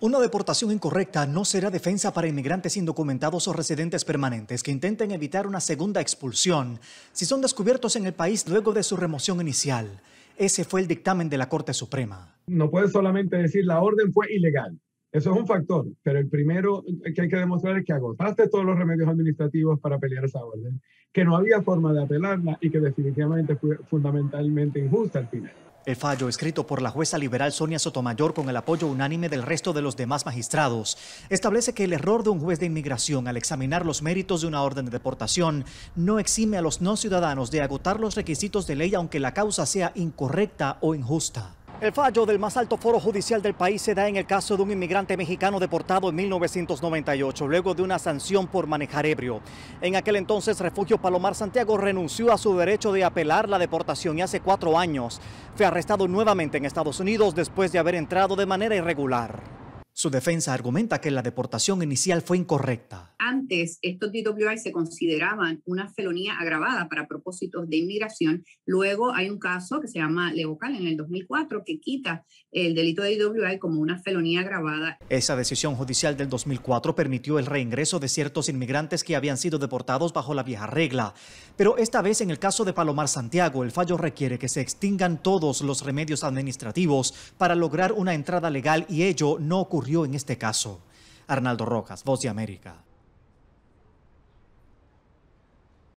Una deportación incorrecta no será defensa para inmigrantes indocumentados o residentes permanentes que intenten evitar una segunda expulsión si son descubiertos en el país luego de su remoción inicial. Ese fue el dictamen de la Corte Suprema. No puede solamente decir la orden fue ilegal. Eso es un factor, pero el primero que hay que demostrar es que agotaste todos los remedios administrativos para pelear esa orden, que no había forma de apelarla y que definitivamente fue fundamentalmente injusta al final. El fallo, escrito por la jueza liberal Sonia Sotomayor con el apoyo unánime del resto de los demás magistrados, establece que el error de un juez de inmigración al examinar los méritos de una orden de deportación no exime a los no ciudadanos de agotar los requisitos de ley aunque la causa sea incorrecta o injusta. El fallo del más alto foro judicial del país se da en el caso de un inmigrante mexicano deportado en 1998, luego de una sanción por manejar ebrio. En aquel entonces, Refugio Palomar Santiago renunció a su derecho de apelar la deportación y hace cuatro años fue arrestado nuevamente en Estados Unidos después de haber entrado de manera irregular. Su defensa argumenta que la deportación inicial fue incorrecta. Antes, estos DWI se consideraban una felonía agravada para propósitos de inmigración. Luego hay un caso que se llama Leocal en el 2004 que quita el delito de DWI como una felonía agravada. Esa decisión judicial del 2004 permitió el reingreso de ciertos inmigrantes que habían sido deportados bajo la vieja regla. Pero esta vez, en el caso de Palomar Santiago, el fallo requiere que se extingan todos los remedios administrativos para lograr una entrada legal y ello no ocurrió en este caso. Arnaldo Rojas, Voz de América.